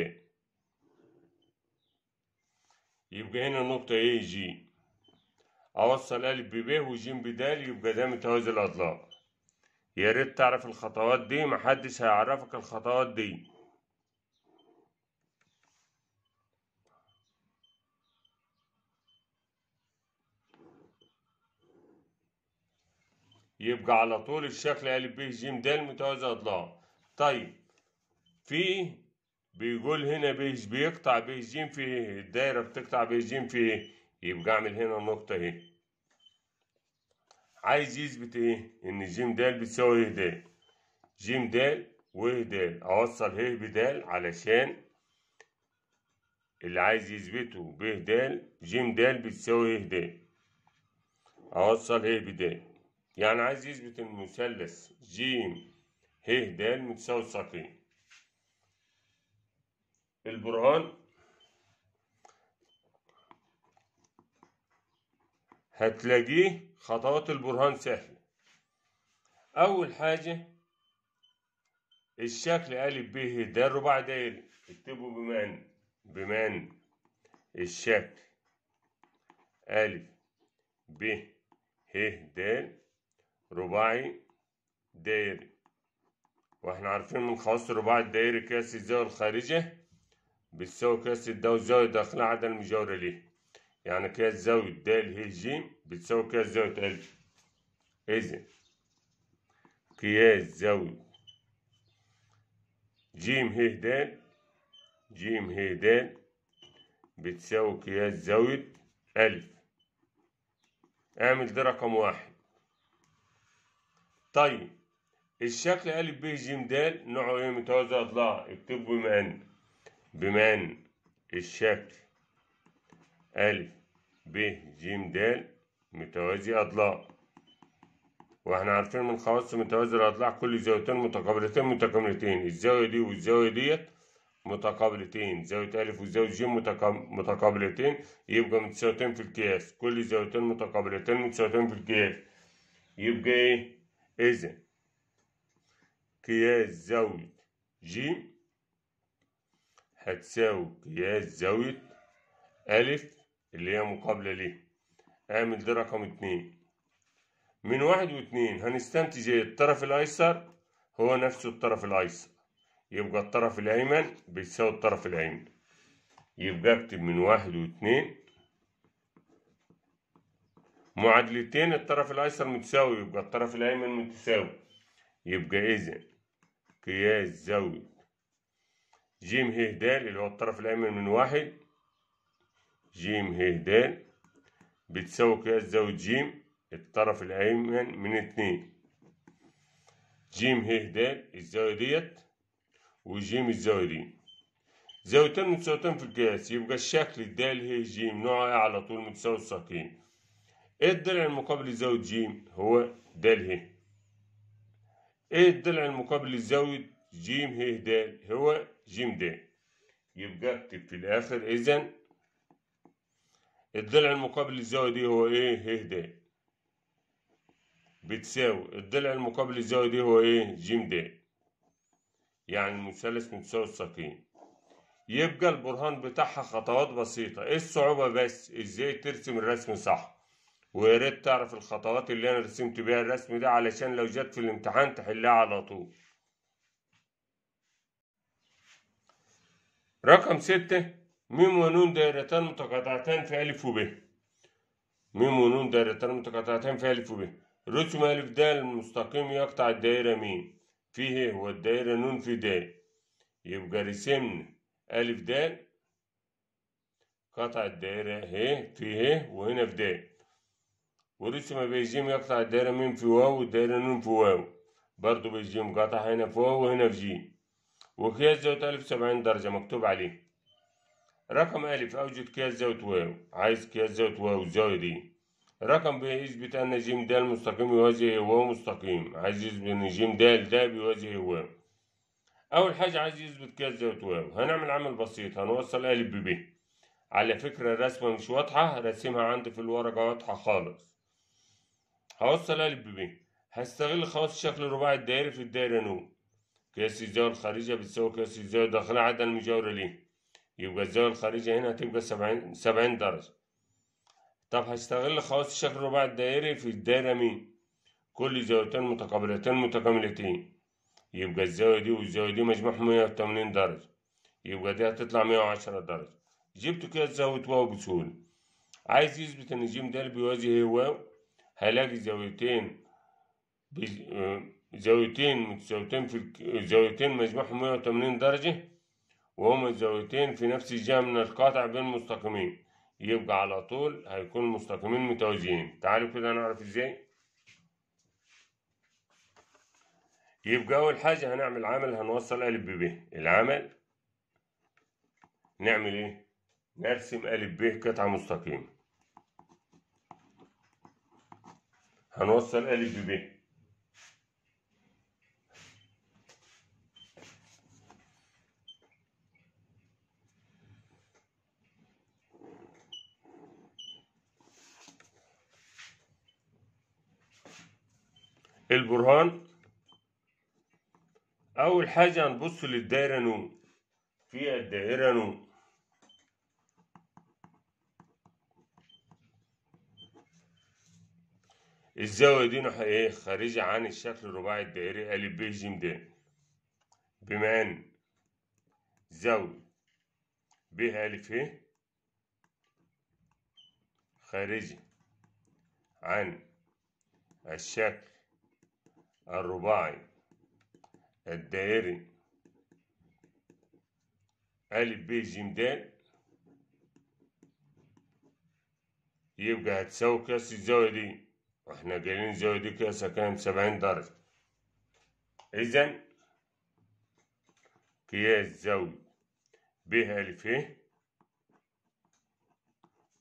يبقى هنا نقطة أ ج أوصل ألف ب وج بد يبقى ده متوازي الأضلاع يا ريت تعرف الخطوات دي محدش هيعرفك الخطوات دي يبقى على طول الشكل ا ب ج د متوازى اضلاع طيب في بيقول هنا ب بيقطع ب ج في ايه الدايره بتقطع ب ج في ايه يبقى اعمل هنا نقطه اهي عايز يثبت ايه ان ج د بتساوي ايه د ج د و د اوصل ه ب د علشان اللي عايز يثبته ب د ج د بتساوي ايه د اوصل ه ب د يعني عايز يثبت ان المثلث ج ه د متساوي ساقين البرهان هتلاقيه خطوات البرهان سهلة أول حاجة الشكل أ ب ه د الرباع دايري اكتبه بما إن بما إن الشكل أ ب ه د رباعي دائري واحنا عارفين من خواص الرباعي الدائري قياس الزاوية الخارجة بتساوي قياس الزاوية الداخلية عدد المجاورة ليه يعني قياس زاوية د ه ج بتساوي قياس زاوية ال إذا قياس زاوية ج ه د ج ه د بتساوي قياس زاوية ألف اعمل ده رقم واحد طيب الشكل ا إيه؟ ب ج د نوعه ايه متوازي اضلاع اكتبه بما ان بما ان الشكل ا ب ج د متوازي اضلاع واحنا عارفين من خواص متوازي الاضلاع كل زاويتين متقابلتين متكاملتين الزاويه دي والزاويه ديت متقابلتين زاوية ألف وزاوية ج متقابلتين يبقى متساويتين في القياس كل زاويتين متقابلتين متساويتين في القياس يبقى إيه إذا قياس زاوية ج هتساوي قياس زاوية أ اللي هي مقابلة ليه أعمل ده رقم اتنين من واحد واتنين هنستنتج الطرف الأيسر هو نفسه الطرف الأيسر يبقى الطرف الأيمن بيساوي الطرف الأيمن يبقى اكتب من واحد واتنين معادلتين الطرف الايسر متساوي يبقى الطرف الايمن متساوي يبقى اذا قياس زاوية ج ه د اللي هو الطرف الايمن من واحد ج ه د بتساوي قياس زاوية ج الطرف الايمن من اتنين ج ه د الزاوية ديت وج الزاوية دي زاويتين متساويتين في القياس يبقى الشكل د ه ج نوعه إيه على طول متساوي الساقين ايه الضلع المقابل لزاوية ج هو د ه ايه الضلع المقابل لزاوية ج ه د هو ج د يبقى اكتب في الاخر اذا الضلع المقابل للزاوية دي هو ايه ه د بتساوي الضلع المقابل للزاوية دي هو ايه ج د يعني المثلث متساوي الساقين يبقى البرهان بتاعها خطوات بسيطة ايه الصعوبة بس ازاي ترسم الرسم صح ويا ريت تعرف الخطوات اللي انا رسمت بيها الرسم ده علشان لو جت في الامتحان تحلها على طول رقم ستة ميم ونون دائرتان متقاطعتان في ألف وب ميم ونون دائرتان متقاطعتان في ألف وب رسم ألف د المستقيم يقطع الدائرة ميم فيه إيه؟ والدائرة نون في د يبقى رسمنا ألف د قطع الدائرة ه في ه إيه؟ وهنا في د ورسم بيجيم يقطع الدايرة ميم في واو والدايرة نون في واو برضو بيجيم قطع هنا في واو وهنا في جيم وقياس زاوية ألف سبعين درجة مكتوب عليه رقم ألف أوجد قياس زاوية واو عايز قياس زاوية واو الزاوية دي رقم ب يثبت أن جيم د مستقيم يواجه واو مستقيم عايز يثبت أن جيم د ده بيواجه واو أول حاجة عايز يثبت قياس زاوية واو هنعمل عمل بسيط هنوصل ألف ب على فكرة الرسمة مش واضحة رسمها عندي في الورقة واضحة خالص هوصل قلب ب ب هستغل خواص الشكل الرباعي الدائري في الدائرة ن قياس الزاوية الخارجية بتساوي قياس الزاوية الداخلية عدد المجاورة ليه يبقى الزاوية الخارجية هنا هتبقى سبعين سبعين درجة طب هستغل خواص الشكل الرباعي الدائري في الدائرة م كل زاويتين متقابلتين متكاملتين يبقى الزاوية دي والزاوية دي مجموعهم مية وتمانين درجة يبقى دي هتطلع مية وعشرة درجة جبت كده زاوية واو بسهولة عايز يثبت إن ج ده بيوازي هي واو هلاقي زاويتين آه، زاويتين متساويتين في آه، زاويتين مجموعهم 180 درجة وهما الزاويتين في نفس الجهة من القاطع بين مستقيمين يبقى على طول هيكون مستقيمين متوازيين تعالوا كده نعرف ازاي يبقى أول حاجة هنعمل عمل هنوصل ألف ب العمل نعمل إيه؟ نرسم ألف ب قطعة مستقيمة هنوصل ألف ب البرهان أول حاجة هنبص للدايرة نون فيها الدائرة نون الزاوية دي نوعها ايه خارجة عن الشكل الرباعي الدائري ا ب ج د بما ان زاوية ب ا ف إيه؟ خارجة عن الشكل الرباعي الدائري ا ب ج د يبقى هتساوي قياس الزاوية دي واحنا جايين نزود دي قياسها كام بسبعين درجة إذا قياس زاوية ب ألف إيه؟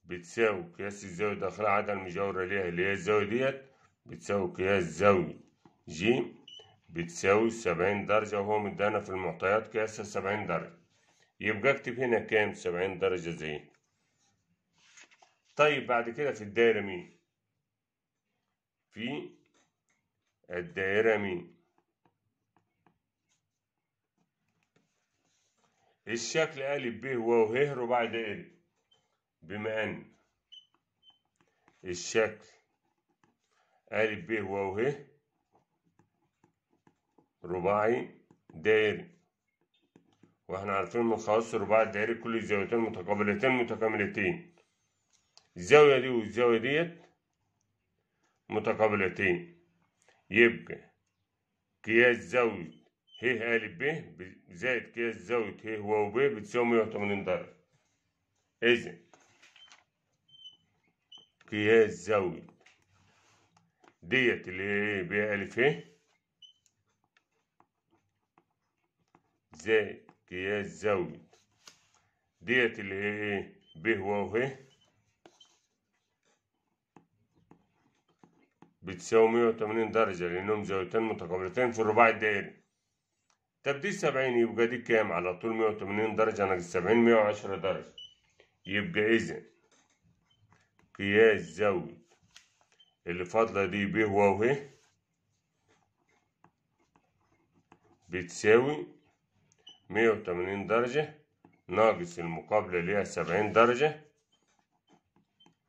بتساوي قياس الزاوية داخل عدد المجاورة ليها اللي هي الزاوية ديت بتساوي قياس زاوية ج بتساوي سبعين درجة وهو مدانا في المعطيات قياسها سبعين درجة يبقى اكتب هنا كام سبعين درجة زي طيب بعد كده في الدايرة مين في الدائرة م الشكل أ ب واو ه رباعي دائري بما أن الشكل أ ب واو ه رباعي دائري واحنا عارفين من خواص رباعي الدائري كل الزاويتين متقابلتين متكاملتين الزاوية دي والزاوية ديت متقابلتين يبقى قياس زاوية ه قالب ب زائد قياس زاوية ه واو ب بتساوي 180 درجة إذا قياس زاوية ديت اللي هي ب ألف ه زائد قياس زاوية ديت اللي هي إيه؟ ب واو ه ب 180 درجة لأنهم زاويتين متقابلتين في الرباع الدائري طب دي 70 يبقى دي كام على طول 180 درجة ناقص 70 110 درجة يبقى إذا قياس زاوية اللي فاضلة دي ب وه بتساوي 180 درجة ناقص المقابلة ليها 70 درجة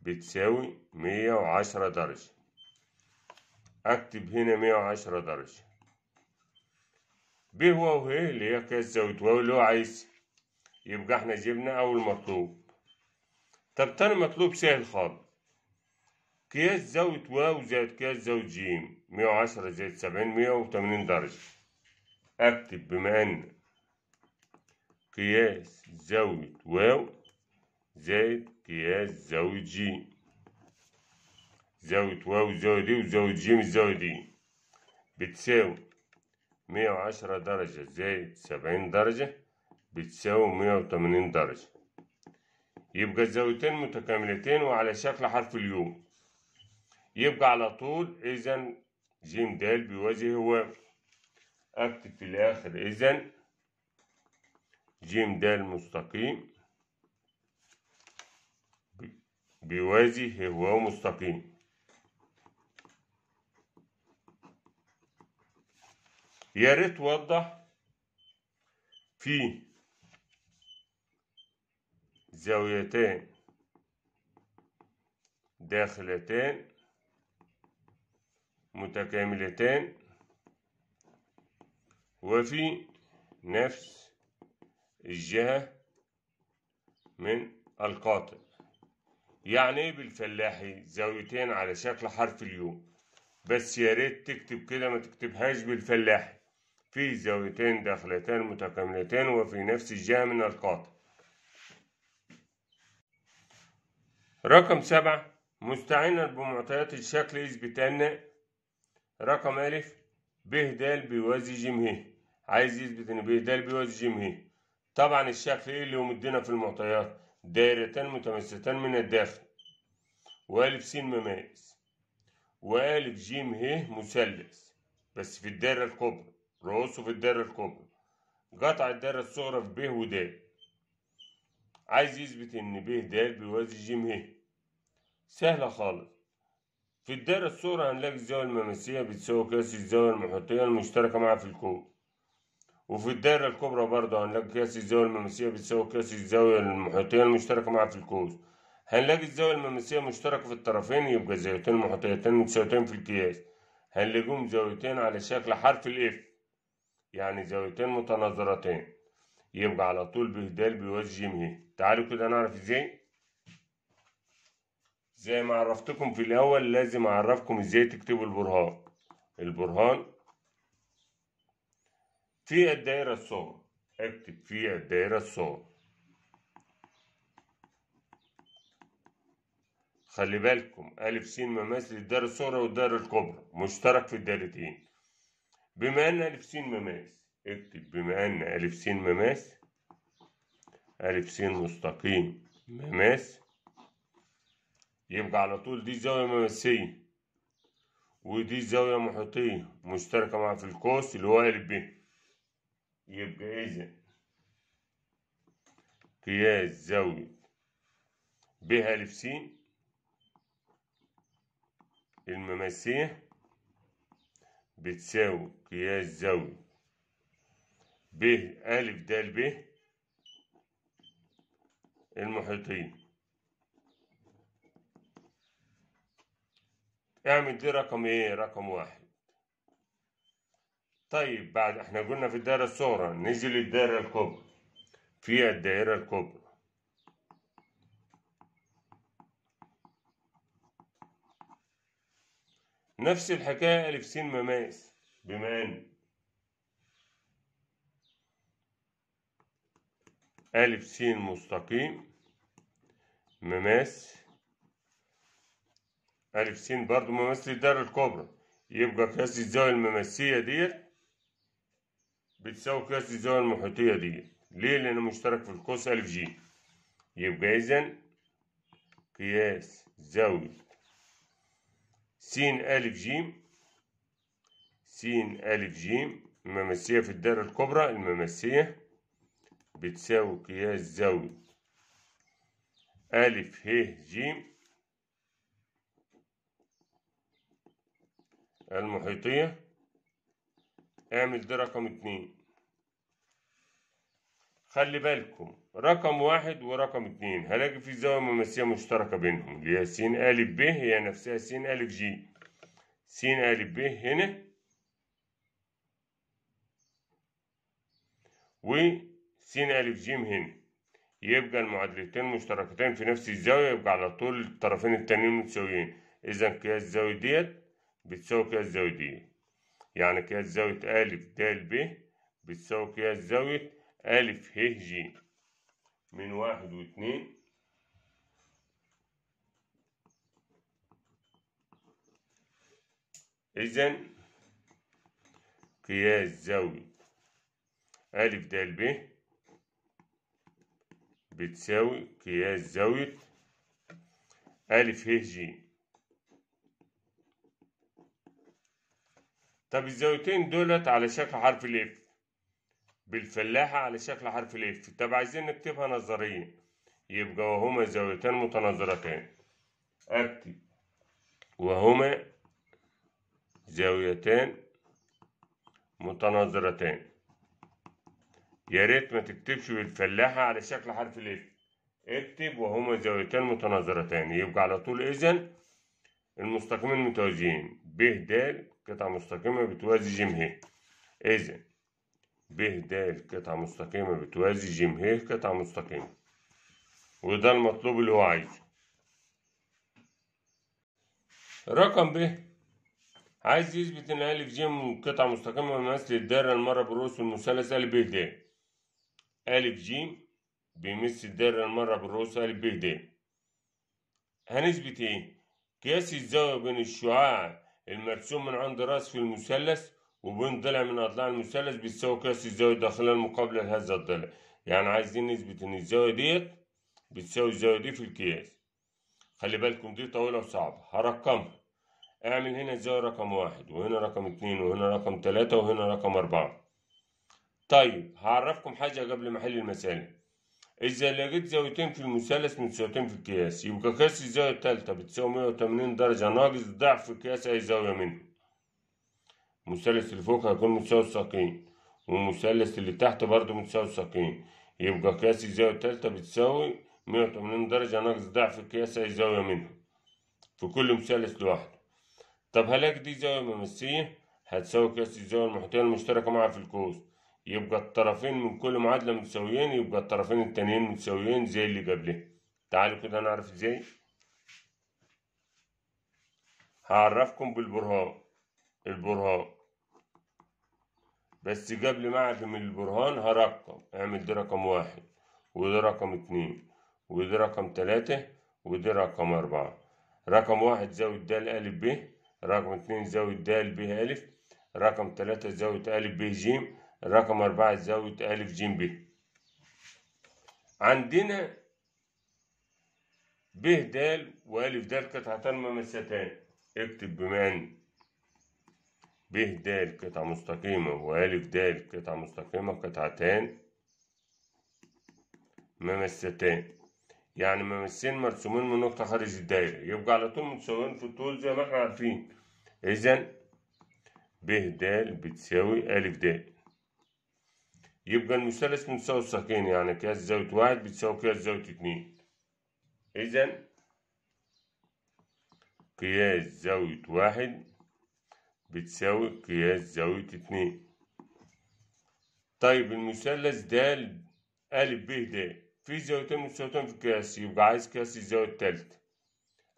بتساوي 110 درجة اكتب هنا 110 درجة ب هو وهي اللي هي كاس زاوية واو اللي هو عايز يبقى احنا جبنا اول مطلوب طب تاني مطلوب سهل خالص قياس زاوية واو زائد قياس زاوية جيم 110 زائد 70 180 درجة اكتب بما ان قياس زاوية واو زائد قياس زاوية جيم زاوية واو زاوية دي وزاوية جيم زاوية دي بتساوي مية وعشرة درجة زائد سبعين درجة بتساوي مية وتمانين درجة يبقى الزاويتين متكاملتين وعلى شكل حرف اليو يبقى على طول إذا جيم دال بيوازي هو أكتب في الآخر إذا جيم دال مستقيم بيوازي هو مستقيم يا ريت توضح في زاويتين داخلتين متكاملتين وفي نفس الجهة من القاطع يعني ايه بالفلاحي زاويتين على شكل حرف اليو بس يا ريت تكتب كده ما تكتبهاش بالفلاحي في زاويتين داخلتين متكاملتين وفي نفس الجهة من القاطع رقم سبعة مستعينا بمعطيات الشكل يثبت أن رقم أ ب د بيوازي ج ه عايز يثبت إن ب د بيوازي ج ه طبعا الشكل إيه اللي هو مدينا في المعطيات دائرتان متماستان من الداخل وأ س ممايز وأ ج ه مثلث بس في الدائرة الكبرى رؤوسه في الدائرة الكبرى قطع الدائرة الصغرى في ب ود عايز يثبت إن ب د بيوازي ج ه سهلة خالص في الدائرة الصغرى هنلاقي الزاوية المماسية بتساوي قياس الزاوية المحيطية المشتركة معها في الكون وفي الدائرة الكبرى برضه هنلاقي قياس الزاوية المماسية بتساوي قياس الزاوية المحيطية المشتركة معها في الكوز هنلاقي الزاوية المماسية مشتركة في الطرفين يبقى زاويتين محيطيتين متساويتين في القياس هنلاقيهم زاويتين على شكل حرف الاف يعني زاويتين متناظرتين يبقى على طول ب د بيوازي ج م تعالوا كده نعرف ازاي زي ما عرفتكم في الاول لازم اعرفكم ازاي تكتبوا البرهان البرهان في الدايرة الصغرى اكتب في الدايرة الصغرى خلي بالكم ألف س مماثل الدايرة الصغرى والدايرة الكبرى مشترك في الدايرتين بما ان الف س مماس اكتب بما ان الف س مماس الف س مستقيم مماس يبقى على طول دي زاويه مماسيه ودي زاويه محيطيه مشتركه مع في القوس اللي هو ال ب يبقى اذا قياس زاويه ب الف س المماسيه بتساوي قياس زاوية ب ألف د ب المحيطين اعمل دي رقم ايه رقم واحد طيب بعد احنا قلنا في الدايرة الصغرى ننزل الدايرة الكبرى في الدائرة الكبرى نفس الحكاية ألف س مماس بمن ألف س مستقيم مماس ألف س برضو مماس للدار الكبرى يبقى قياس الزاوية المماسية ديت بتساوي قياس الزاوية المحيطية ديت ليه؟ لأنه مشترك في القوس ألف ج يبقى إذا قياس زاوية س ألف جيم س ألف ج مماسية في الدائرة الكبرى المماسية بتساوي قياس زاوية ألف ه ج المحيطية اعمل ده رقم اتنين خلي بالكم رقم واحد ورقم اتنين هلاقي في زاوية مماسية مشتركة بينهم اللي هي س أ ب هي نفسها س أ ج س أ ب هنا و س ألف ج هنا يبقى المعادلتين مشتركتين في نفس الزاوية يبقى على طول الطرفين التانيين متساويين إذا قياس زاوية ديت بتساوي قياس زاوية ديت يعني قياس زاوية ا د ب بتساوي قياس زاوية ا ه ج من واحد واتنين إذا قياس زاوية أ د ب بتساوي قياس زاوية أ ه ج طب الزاويتين دولت على شكل حرف الإف بالفلاحة على شكل حرف الإف طب عايزين نكتبها نظرية يبقى وهما زاويتان متناظرتان أكتب وهما زاويتان متناظرتان يا ريت ما تكتبش بالفلاحة على شكل حرف الاف اكتب وهما زاويتان متناظرتان يبقى على طول اذا المستقيمين متوازيين ب د قطعة مستقيمة بتوازي ج ه اذا ب د قطعة مستقيمة بتوازي ج ه قطعة مستقيمة وده المطلوب اللي هو عايزه رقم ب عايز يثبت ان ألف ج قطعة مستقيمة بمثل الدائرة المرة برؤوس المثلث أ ب د ألف ج بيمس الدائرة المرة بالرؤوس ألف ب د هنثبت إيه؟ قياس الزاوية بين الشعاع المرسوم من عند رأس في المثلث وبين ضلع من أضلاع المثلث بتساوي قياس الزاوية الداخلية المقابلة لهذا الضلع يعني عايزين نثبت إن الزاوية ديت بتساوي الزاوية دي في القياس خلي بالكم دي طويلة وصعبة هرقمها اعمل هنا الزاوية رقم واحد وهنا رقم اتنين وهنا رقم تلاتة وهنا رقم أربعة طيب هعرفكم حاجة قبل ما احل المسألة إذا لقيت زاويتين في المثلث متساويتين في القياس يبقى قياس الزاوية التالتة بتساوي 180 درجة ناقص ضعف قياس أي زاوية منهم المثلث اللي فوق هيكون متساوي الساقين والمثلث اللي تحت برضه متساوي الساقين يبقى قياس الزاوية التالتة بتساوي 180 درجة ناقص ضعف قياس أي زاوية منهم في كل مثلث لوحده طب هلاقي دي زاوية ممسية هتساوي قياس الزاوية المحيطية المشتركة معها في القوس يبقى الطرفين من كل معادلة متساويين يبقى الطرفين التانيين متساويين زي اللي قبله تعالوا كده نعرف ازاي هعرفكم بالبرهان البرهان بس قبل ما من البرهان هرقم اعمل دي رقم واحد وده رقم اتنين وده رقم تلاتة وده رقم أربعة رقم واحد زاويه د ا ب رقم اتنين زاويه د ب ا رقم تلاتة زاويه ا ب ج الرقم أربعة زاوية أ ج ب عندنا ب د و أ د قطعتان ممستان اكتب بما أن ب د قطعة مستقيمة و أ د قطعة مستقيمة قطعتان ممستان يعني ممسين مرسومين من نقطة خارج الدايرة يبقى على طول متساويين في الطول زي ما احنا عارفين إذا ب د بتساوي أ د يبقى المثلث متساوي الساقين يعني قياس زاوية واحد بتساوي قياس زاوية اتنين إذا قياس زاوية واحد بتساوي قياس زاوية اتنين طيب المثلث د أ ب د في زاويتين متساويتين في القياس يبقى عايز قياس الزاوية التالتة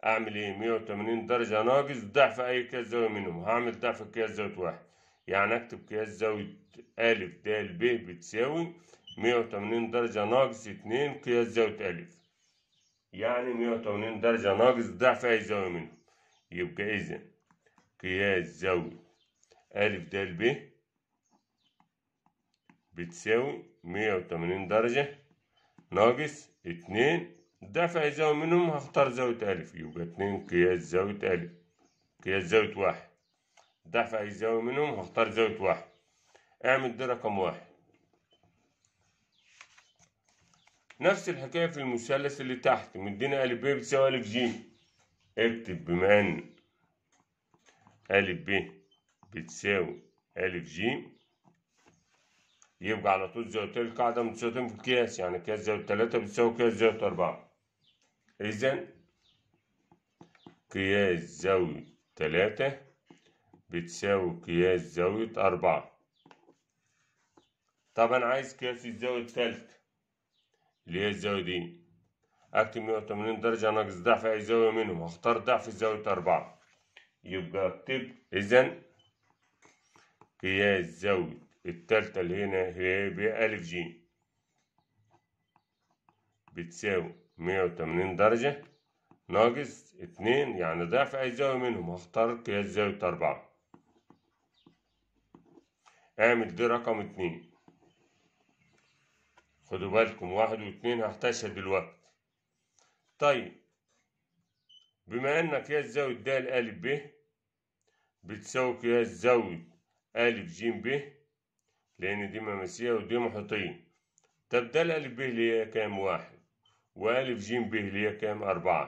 أعمل إيه؟ مية وتمانين درجة ناقص ضعف أي قياس زاوية منهم هعمل ضعف قياس زاوية واحد يعني اكتب قياس زاوية أ د ب بتساوي مية وتمانين درجة ناقص اتنين قياس زاوية أ يعني مية وتمانين درجة ناقص ضعف أي زاوية منهم يبقى إذا قياس زاوية أ د ب بتساوي مية وتمانين درجة ناقص اتنين ضعف أي زاوية منهم هختار زاوية أ يبقى اتنين قياس زاوية أ قياس زاوية واحد ضعف أي زاوية منهم هختار زاوية واحد اعمل ده رقم واحد نفس الحكاية في المثلث اللي تحت مدينا أ ب بتساوي أ ج اكتب بما إن أ ب بتساوي أ ج يبقى على طول زاوية القاعدة متساويتين في القياس يعني قياس زاوية تلاتة بتساوي قياس زاوية أربعة إذا قياس زاوية تلاتة بتساوي قياس زاوية أربعة طب أنا عايز قياس الزاوية التالتة اللي هي الزاوية دي أكتب مية وتمانين درجة ناقص ضعف أي زاوية منهم هختار ضعف زاوية أربعة يبقى أكتب إذا قياس زاوية التالتة اللي هنا هي ب أ ج بتساوي مية وتمانين درجة ناقص اتنين يعني ضعف أي زاوية منهم هختار قياس زاوية أربعة اعمل دي رقم اتنين خدوا بالكم واحد واتنين هحتاجها دلوقتي طيب بما انك يا تزود د ا ب بتساوي قياس تزود ا ج ب لان دي مماسيه ودي محيطين طب د ا ب اللي هي كام واحد و ا ج ب اللي هي كام اربعه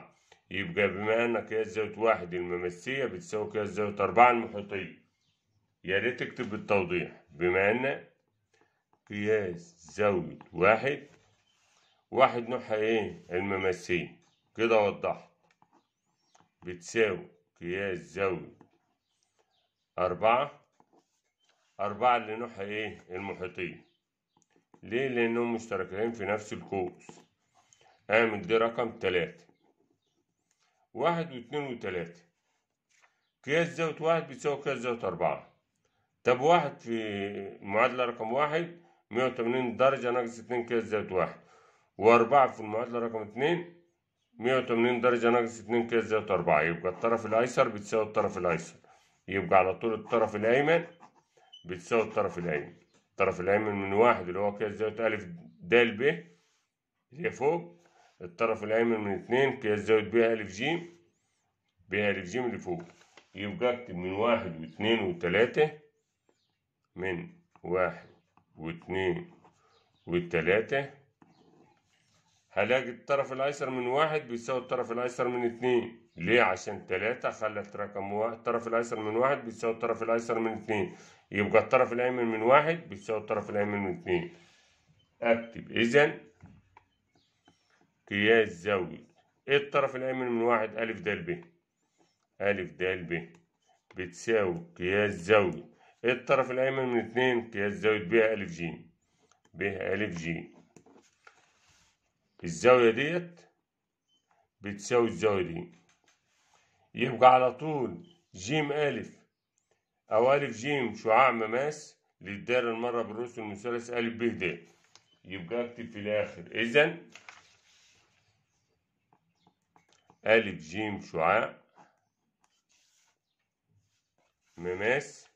يبقى بما انك يا تزود واحد المماسيه بتساوي قياس تزود اربعه المحيطين يا ريت تكتب بالتوضيح بما ان قياس زاوية واحد واحد نوعها ايه الممسية كده وضحت بتساوي قياس زاوية أربعة أربعة اللي نوعها ايه المحيطية ليه لأنهم مشتركين في نفس القوس أعمل دي رقم تلاتة واحد واتنين وتلاتة قياس زاوية واحد بتساوي قياس زاوية أربعة طب واحد في معادلة رقم واحد مية وتمانين درجة ناقص اتنين كده زائد واحد وأربعة في المعادلة رقم اتنين مية وتمانين درجة ناقص اتنين كده زائد أربعة يبقى الطرف الأيسر بتساوي الطرف الأيسر يبقى على طول الطرف الأيمن بتساوي الطرف الأيمن الطرف الأيمن من واحد اللي هو كده زائد ألف د ب اللي فوق الطرف الأيمن من اتنين كده زائد ب ألف ج ب ألف ج اللي فوق يبقى أكتب من واحد واتنين وتلاتة من واحد واثنين والتلاتة هلاقي الطرف الأيسر من واحد بيساوي الطرف الأيسر من اتنين ليه عشان تلاتة خلت رقم واحد الطرف الأيسر من واحد بيساوي الطرف الأيسر من اتنين يبقى الطرف الأيمن من واحد بيساوي الطرف الأيمن من اتنين أكتب إذا قياس زاوية إيه الطرف الأيمن من واحد أ د ب أ د ب بتساوي قياس زاوية إيه الطرف الأيمن من اتنين زاوية ب ألف ج ب ألف ج الزاوية ديت بتساوي الزاوية دي يبقى على طول جيم ألف أو ألف جيم شعاع مماس للدائرة المرة بالرؤوس المثلث ألف ب د يبقى أكتب في الآخر إذا ألف جيم شعاع مماس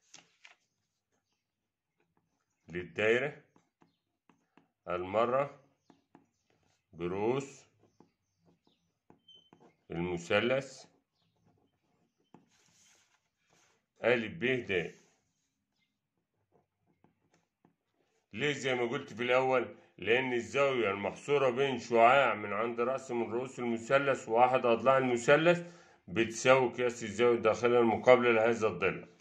للدايرة المرة برؤوس المثلث أ ب د ليه زي ما قلت في الأول لأن الزاوية المحصورة بين شعاع من عند رأس من رؤوس المثلث وأحد أضلاع المثلث بتساوي قياس الزاوية الداخلية المقابلة لهذا الضلع